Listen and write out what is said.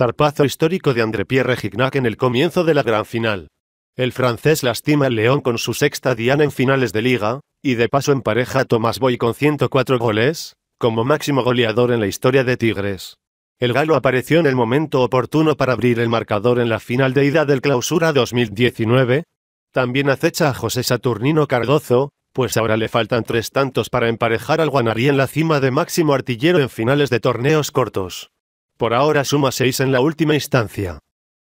Zarpazo histórico de André-Pierre Gignac en el comienzo de la gran final. El francés lastima al León con su sexta diana en finales de liga, y de paso empareja a Tomás Boy con 104 goles, como máximo goleador en la historia de Tigres. El galo apareció en el momento oportuno para abrir el marcador en la final de ida del Clausura 2019. También acecha a José Saturnino Cardozo, pues ahora le faltan tres tantos para emparejar al Guanarí en la cima de máximo artillero en finales de torneos cortos. Por ahora suma 6 en la última instancia.